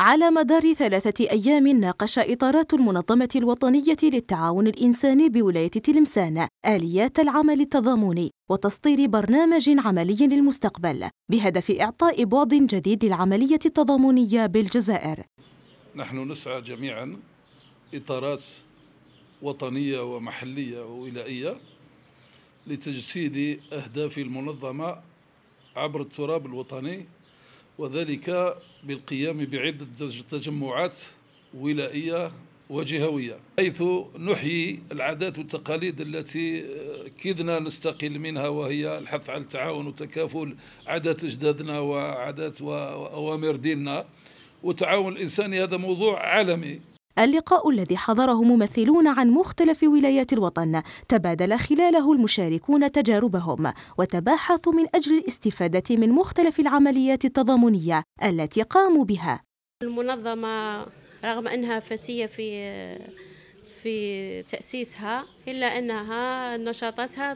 على مدار ثلاثة أيام ناقش إطارات المنظمة الوطنية للتعاون الإنساني بولاية تلمسان آليات العمل التضامني وتسطير برنامج عملي للمستقبل بهدف إعطاء بعد جديد للعملية التضامنية بالجزائر نحن نسعى جميعا إطارات وطنية ومحلية وولائية لتجسيد أهداف المنظمة عبر التراب الوطني وذلك بالقيام بعدة تجمعات ولائية وجهوية حيث نحيي العادات والتقاليد التي آه، كدنا نستقل منها وهي الحث على التعاون والتكافل عادات أجدادنا وعادات وأوامر ديننا والتعاون الإنساني هذا موضوع عالمي اللقاء الذي حضره ممثلون عن مختلف ولايات الوطن تبادل خلاله المشاركون تجاربهم وتباحثوا من أجل الاستفادة من مختلف العمليات التضامنية التي قاموا بها المنظمة رغم أنها فتية في في تأسيسها إلا أنها نشاطاتها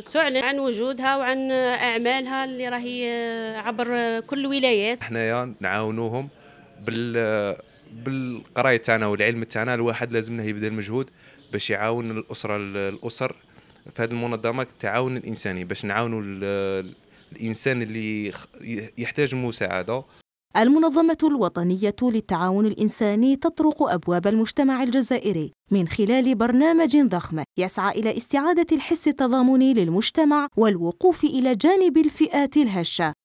تعلن عن وجودها وعن أعمالها اللي راهي عبر كل الولايات حنايا نعاونوهم بال بالقرايه تاعنا والعلم تاعنا الواحد لازم يبذل مجهود باش يعاون الاسره الاسر في هذه المنظمه التعاون الانساني باش نعاونوا الانسان اللي يحتاج مساعده المنظمة الوطنية للتعاون الإنساني تطرق أبواب المجتمع الجزائري من خلال برنامج ضخم يسعى إلى استعادة الحس التضامني للمجتمع والوقوف إلى جانب الفئات الهشة